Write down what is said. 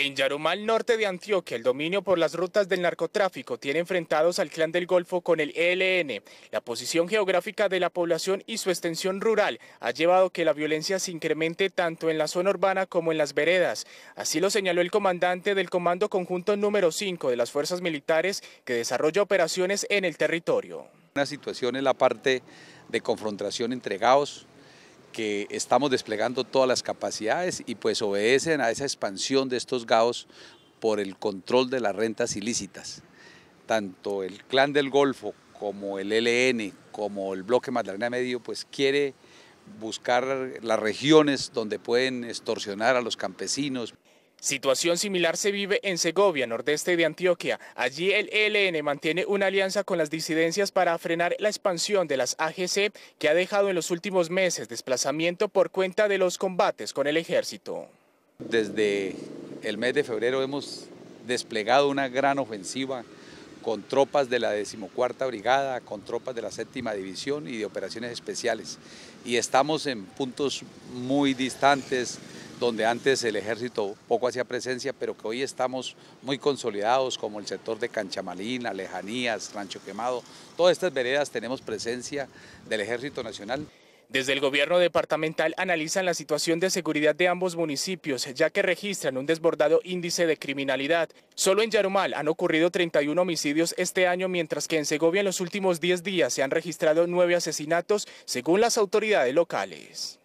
En Yarumal, norte de Antioquia, el dominio por las rutas del narcotráfico tiene enfrentados al clan del Golfo con el ELN. La posición geográfica de la población y su extensión rural ha llevado que la violencia se incremente tanto en la zona urbana como en las veredas. Así lo señaló el comandante del Comando Conjunto número 5 de las Fuerzas Militares que desarrolla operaciones en el territorio. Una situación en la parte de confrontación entre gaos, que estamos desplegando todas las capacidades y pues obedecen a esa expansión de estos GAOs por el control de las rentas ilícitas. Tanto el Clan del Golfo como el LN, como el Bloque Magdalena Medio, pues quiere buscar las regiones donde pueden extorsionar a los campesinos. Situación similar se vive en Segovia, nordeste de Antioquia. Allí el ELN mantiene una alianza con las disidencias para frenar la expansión de las AGC que ha dejado en los últimos meses desplazamiento por cuenta de los combates con el ejército. Desde el mes de febrero hemos desplegado una gran ofensiva con tropas de la decimocuarta brigada, con tropas de la séptima división y de operaciones especiales. Y estamos en puntos muy distantes donde antes el ejército poco hacía presencia, pero que hoy estamos muy consolidados, como el sector de Canchamalina, Lejanías, Rancho Quemado. Todas estas veredas tenemos presencia del Ejército Nacional. Desde el gobierno departamental analizan la situación de seguridad de ambos municipios, ya que registran un desbordado índice de criminalidad. Solo en Yarumal han ocurrido 31 homicidios este año, mientras que en Segovia en los últimos 10 días se han registrado 9 asesinatos, según las autoridades locales.